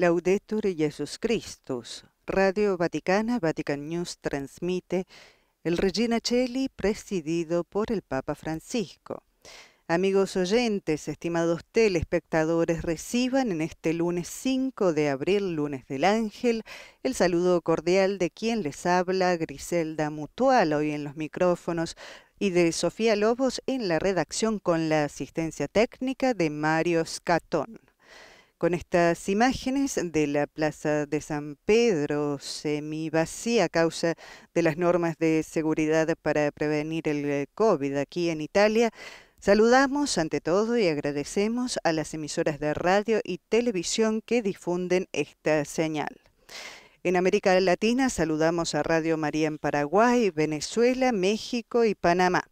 Laudetur Jesus Christus. Radio Vaticana, Vatican News transmite el Regina Cheli presidido por el Papa Francisco. Amigos oyentes, estimados telespectadores, reciban en este lunes 5 de abril, lunes del ángel, el saludo cordial de quien les habla, Griselda Mutual, hoy en los micrófonos, y de Sofía Lobos en la redacción con la asistencia técnica de Mario Scatón. Con estas imágenes de la Plaza de San Pedro semi vacía a causa de las normas de seguridad para prevenir el eh, COVID aquí en Italia, Saludamos ante todo y agradecemos a las emisoras de radio y televisión que difunden esta señal. En América Latina saludamos a Radio María en Paraguay, Venezuela, México y Panamá.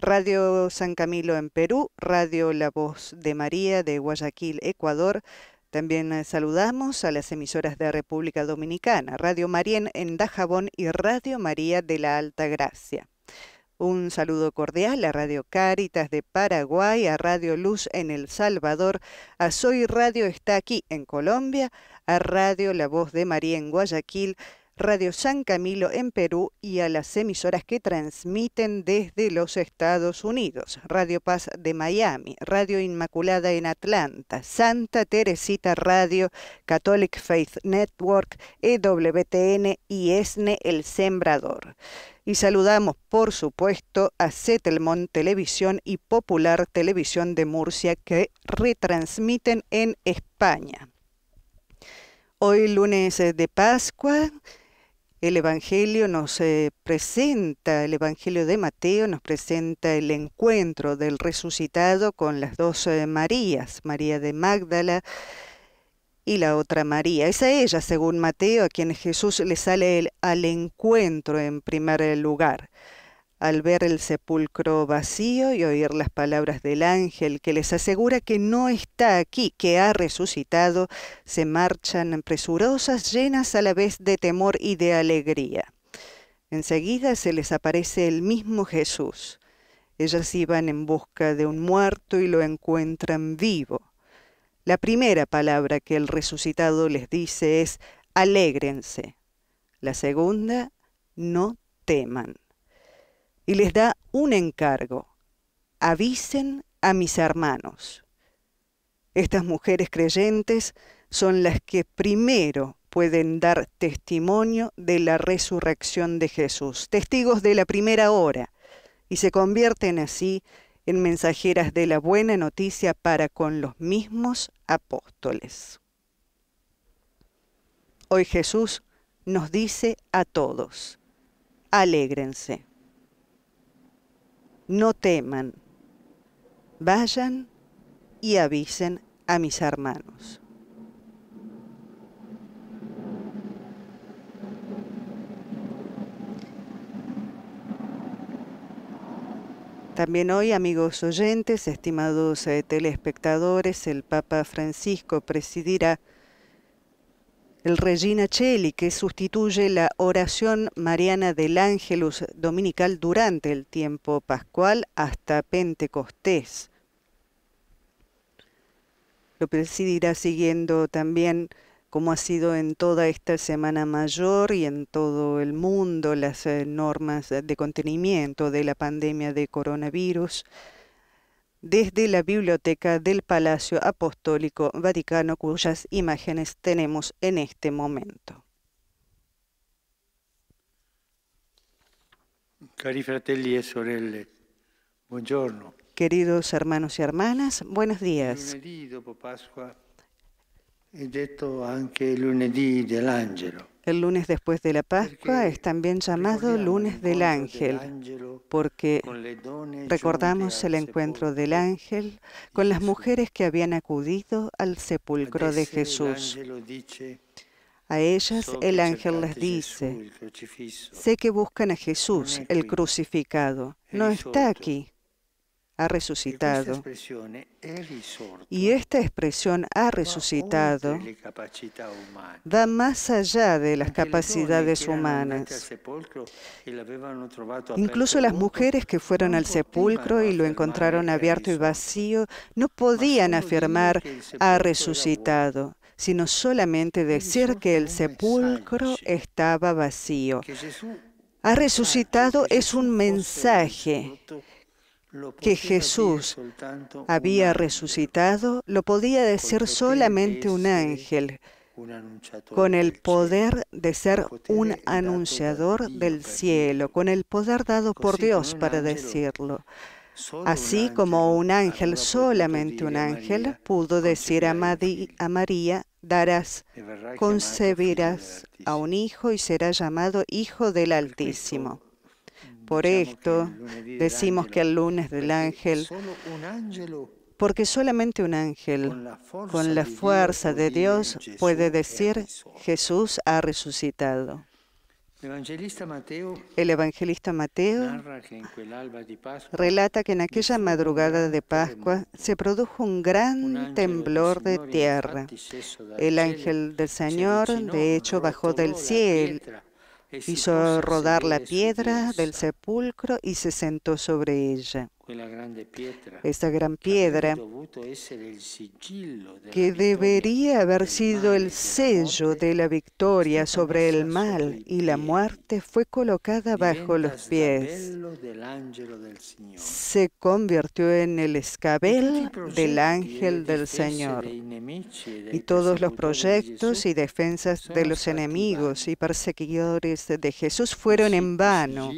Radio San Camilo en Perú, Radio La Voz de María de Guayaquil, Ecuador. También eh, saludamos a las emisoras de República Dominicana, Radio Marién en Dajabón y Radio María de la Alta Gracia. Un saludo cordial a Radio Cáritas de Paraguay, a Radio Luz en El Salvador, a Soy Radio está aquí en Colombia, a Radio La Voz de María en Guayaquil, Radio San Camilo en Perú y a las emisoras que transmiten desde los Estados Unidos, Radio Paz de Miami, Radio Inmaculada en Atlanta, Santa Teresita Radio, Catholic Faith Network, EWTN y ESNE e, El Sembrador. Y saludamos, por supuesto, a Settlemont Televisión y Popular Televisión de Murcia que retransmiten en España. Hoy lunes de Pascua, el Evangelio nos eh, presenta, el Evangelio de Mateo nos presenta el encuentro del resucitado con las dos eh, Marías, María de Magdala y la otra María. Es a ella, según Mateo, a quien Jesús le sale al encuentro en primer eh, lugar al ver el sepulcro vacío y oír las palabras del ángel que les asegura que no está aquí, que ha resucitado, se marchan presurosas, llenas a la vez de temor y de alegría. Enseguida se les aparece el mismo Jesús. Ellas iban en busca de un muerto y lo encuentran vivo. La primera palabra que el resucitado les dice es, alégrense. La segunda, no teman y les da un encargo. Avisen a mis hermanos. Estas mujeres creyentes son las que primero pueden dar testimonio de la resurrección de Jesús, testigos de la primera hora, y se convierten así en mensajeras de la buena noticia para con los mismos apóstoles. Hoy Jesús nos dice a todos, alégrense no teman, vayan y avisen a mis hermanos. También hoy, amigos oyentes, estimados eh, telespectadores, el Papa Francisco presidirá el Regina Cheli, que sustituye la oración mariana del Ángelus dominical durante el tiempo pascual hasta Pentecostés. Lo presidirá siguiendo también, como ha sido en toda esta Semana Mayor y en todo el mundo, las eh, normas de contenimiento de la pandemia de coronavirus desde la biblioteca del Palacio Apostólico Vaticano, cuyas imágenes tenemos en este momento. E Queridos hermanos y hermanas, buenos días. è el lunes después de la Pascua es también llamado lunes del ángel, porque recordamos el encuentro del ángel con las mujeres que habían acudido al sepulcro de Jesús. A ellas el ángel les dice, sé que buscan a Jesús, el crucificado. No está aquí, ha resucitado. Y esta expresión ha resucitado va más allá de las capacidades humanas. Incluso las mujeres que fueron al sepulcro y lo encontraron abierto y vacío no podían afirmar ha resucitado sino solamente decir que el sepulcro estaba vacío. Ha resucitado es un mensaje que Jesús había resucitado lo podía decir solamente un ángel con el poder de ser un anunciador del cielo, con el poder dado por Dios para decirlo. Así como un ángel, solamente un ángel, pudo decir a, María, darás, concebirás a un hijo y será llamado Hijo del Altísimo. Por esto decimos que el lunes del ángel, porque solamente un ángel con la fuerza de Dios puede decir Jesús ha resucitado. El evangelista Mateo relata que en aquella madrugada de Pascua se produjo un gran temblor de tierra. El ángel del Señor, de hecho, bajó del cielo Hizo rodar la piedra del sepulcro y se sentó sobre ella esta gran piedra que debería haber sido el sello de la victoria sobre el mal y la muerte fue colocada bajo los pies. Se convirtió en el escabel este del ángel del Señor. Y todos los proyectos y defensas de los enemigos y perseguidores de Jesús fueron en vano.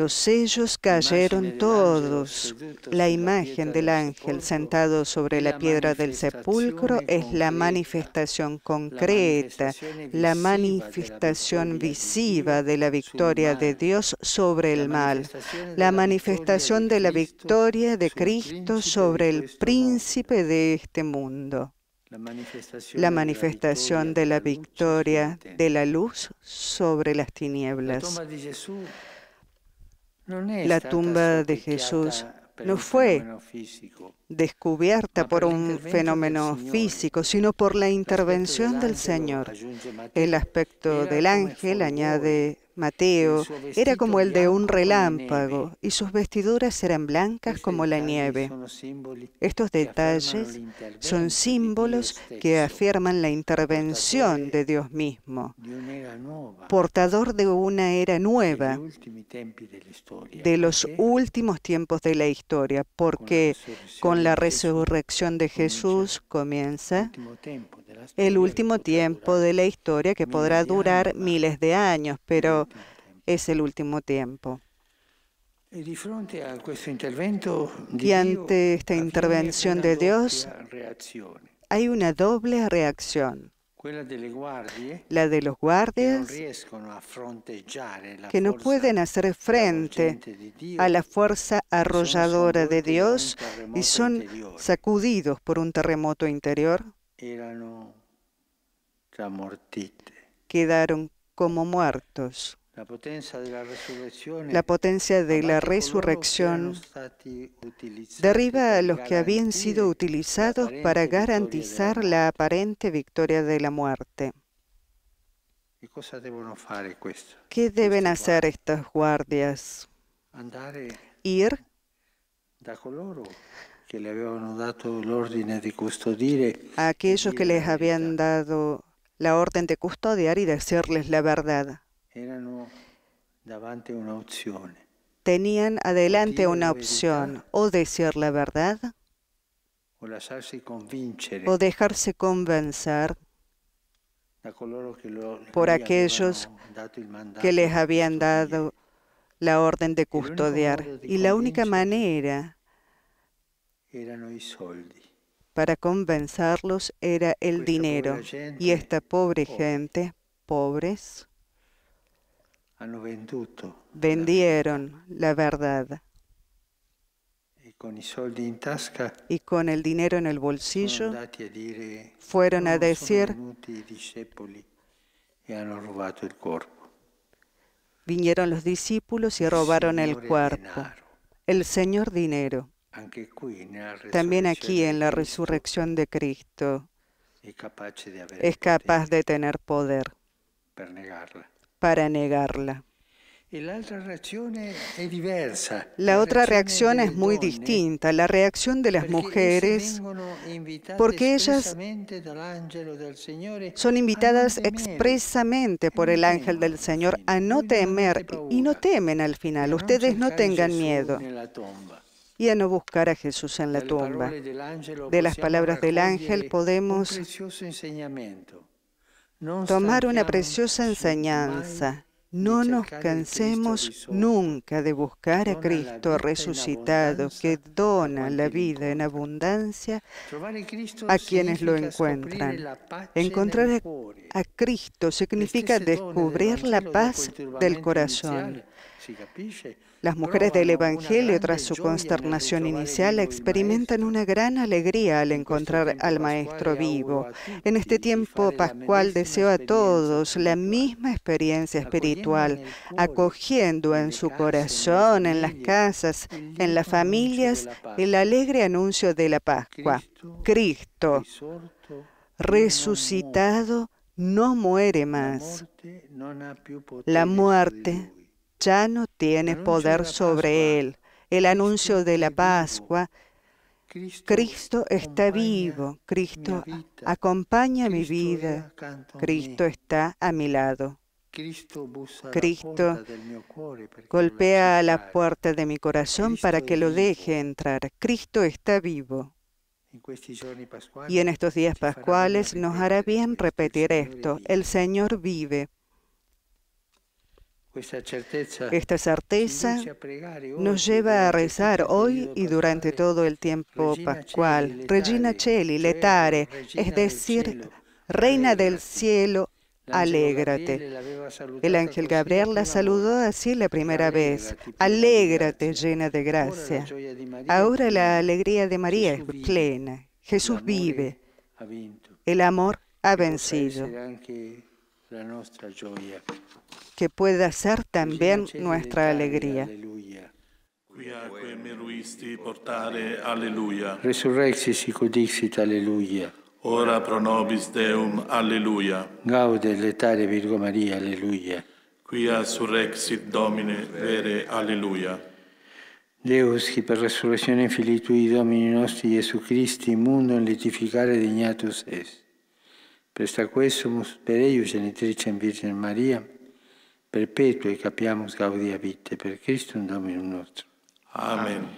Los sellos cayeron todos. La imagen del ángel sentado sobre la piedra del sepulcro es la manifestación concreta, la manifestación visiva de la victoria de Dios sobre el mal, la manifestación de la victoria de Cristo sobre el este príncipe de este mundo la manifestación de la victoria de la luz sobre las tinieblas. La tumba de Jesús no fue descubierta por un fenómeno físico, sino por la intervención del Señor. El aspecto del ángel, añade Mateo, era como el de un relámpago y sus vestiduras eran blancas como la nieve. Estos detalles son símbolos que afirman la intervención de Dios mismo, portador de una era nueva, de los últimos tiempos de la historia, porque con la resurrección de Jesús comienza el último tiempo de la historia que podrá durar miles de años, pero es el último tiempo. Y ante esta intervención de Dios hay una doble reacción la de los guardias que no pueden hacer frente a la fuerza e arrolladora de Dios y son sacudidos por un terremoto interior, quedaron como muertos. La potencia de la resurrección, derriba a los que habían sido utilizados para garantizar la aparente victoria de la muerte. ¿Qué deben hacer estas guardias? Ir a e aquellos que les habían dado la orden de custodiar y de hacerles la verdad. Tenían adelante una opción, o decir la verdad, o dejarse convencer por aquellos que les habían dado la orden de custodiar. Y la única manera para convencerlos era el pues dinero. Y esta pobre gente, pobres, vendieron la verdad. Y con, el dinero en el bolsillo fueron a decir, e vinieron los discípulos y robaron el cuerpo, el Señor dinero. También aquí en la resurrección de Cristo es capaz de tener poder para negarla. La otra reacción es muy ¿eh? distinta, la reacción de las mujeres, porque ellas son invitadas expresamente por el ángel del Señor a no temer y no temen al final. Ustedes no tengan miedo y a no buscar a Jesús en la tumba. De las palabras del ángel podemos tomar una preciosa enseñanza. No nos cansemos nunca de buscar a Cristo resucitado que dona la vida en abundancia a quienes lo encuentran. Encontrar a Cristo significa este descubrir la paz del corazón. Las mujeres del Evangelio, tras su consternación inicial, experimentan una gran alegría al encontrar al Maestro vivo. En este tiempo pascual deseo a todos la misma experiencia espiritual, acogiendo en su corazón, en las casas, en las familias, el alegre anuncio de la Pascua. Cristo, resucitado, no muere más. La muerte ya no tiene poder sobre él. El anuncio de la Pascua, Cristo está vivo, Cristo acompaña mi vida, Cristo está a mi lado. Cristo golpea a la puerta de mi corazón para que lo deje entrar. Cristo está vivo. Y en estos días pascuales nos hará bien repetir esto. El Señor vive. Esta certeza nos lleva a este rezar hoy y durante todo el tiempo pascual. Regina Celi, letare, es decir, Reina del Cielo, alégrate. El ángel Gabriel la saludó así la primera vez. Alégrate llena de gracia. Ahora la alegría de María es plena. Jesús vive. El amor ha vencido. la nostra gioia. que pueda ser también nuestra alegría. Quiaque meruisti portare, alleluia. Resurrexis hic dixit, alleluia. Ora pro nobis Deum, alleluia. Gaude letare Virgo Maria, alleluia. Quia surrexit Domine, vere, alleluia. Deus, che per resurrezione filii tui, Domini nostri, Gesù Christi, in mundo litificare dignatus est Presta quessumus per eius in Virgen Maria, perpetuo e capiamo gaudia vitae, per Cristo un Domino nostro. Amen.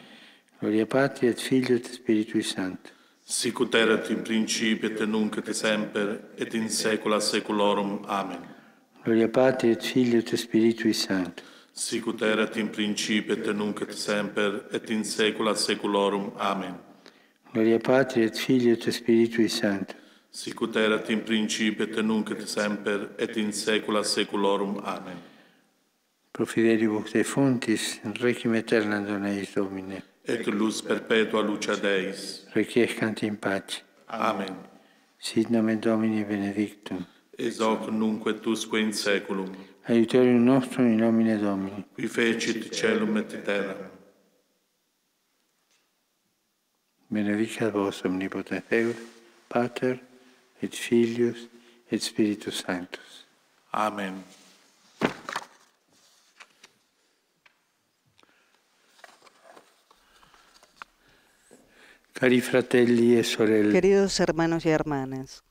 Gloria Patria, et Filio et Spiritui Santo. Sicut erat in principio et nunc et semper et in saecula saeculorum. Amen. Gloria Patria, et Filio et Spiritui Santo. Sicut erat in principio et nunc et semper et in saecula saeculorum. Amen. Gloria Patria, et Filio et Spiritui Santo sicut erat in principio et nunc et semper et in saecula saeculorum. Amen. Pro fidelibus fontis, requiem aeternam dona Domine. Et lus perpetua lucia Deis. Requiescant in pace. Amen. Sit nomen Domini benedictum. Ex hoc nunc et usque in saeculum. Aiuterium nostrum in nomine Domini. Qui fecit celum et terra. Benedicat vos omnipotens Deus, Pater, ...y Filius et Spiritus Amén. Cari fratelli e Queridos hermanos y hermanas.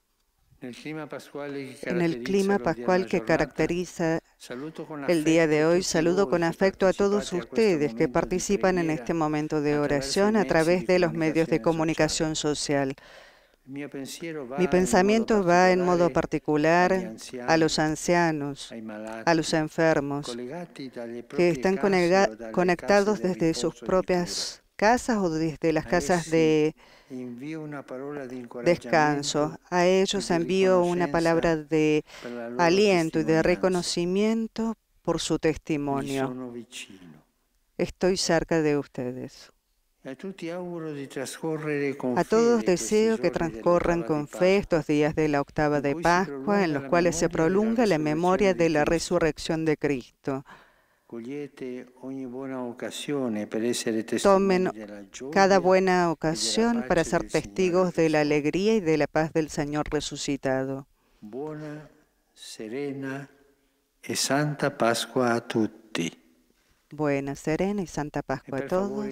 En el clima pascual que caracteriza el día de hoy, saludo con afecto a todos ustedes este que participan en este momento de oración a través de los medios de comunicación social. Mi pensamiento va en modo particular a los ancianos, a los enfermos, que están conectados desde sus propias casas o desde las casas de descanso. A ellos envío una palabra de aliento y de reconocimiento por su testimonio. Estoy cerca de ustedes. A todos pues, deseo que transcorran con fe estos días de la octava de Pascua, en los cuales se prolonga la memoria de la resurrección de Cristo. Eh, Tomen cada buena ocasión para ser testigos de la alegría y de la paz del Señor resucitado. Buena, serena y santa Pascua a tutti. Buena, serena y santa Pascua a todos. E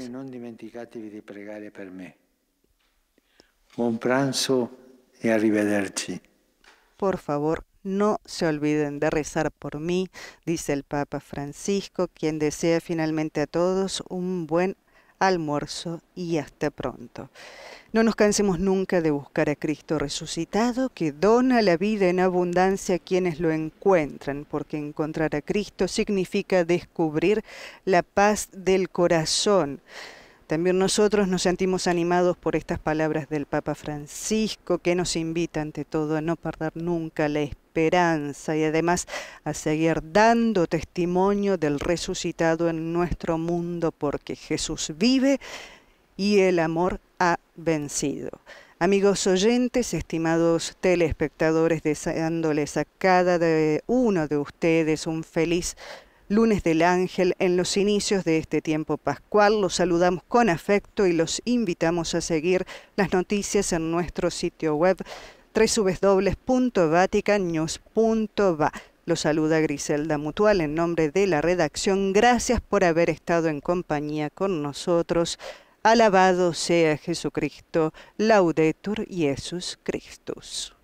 por favor, no se olviden de rezar por mí, dice el Papa Francisco, quien desea finalmente a todos un buen almuerzo y hasta pronto. No nos cansemos nunca de buscar a Cristo resucitado, que dona la vida en abundancia a quienes lo encuentran, porque encontrar a Cristo significa descubrir la paz del corazón. También nosotros nos sentimos animados por estas palabras del Papa Francisco, que nos invita ante todo a no perder nunca la esperanza esperanza y además a seguir dando testimonio del resucitado en nuestro mundo porque Jesús vive y el amor ha vencido. Amigos oyentes, estimados telespectadores, deseándoles a cada uno de ustedes un feliz lunes del ángel en los inicios de este tiempo pascual. Los saludamos con afecto y los invitamos a seguir las noticias en nuestro sitio web va Lo saluda Griselda Mutual en nombre de la redacción. Gracias por haber estado en compañía con nosotros. Alabado sea Jesucristo. Laudetur Jesús Christus.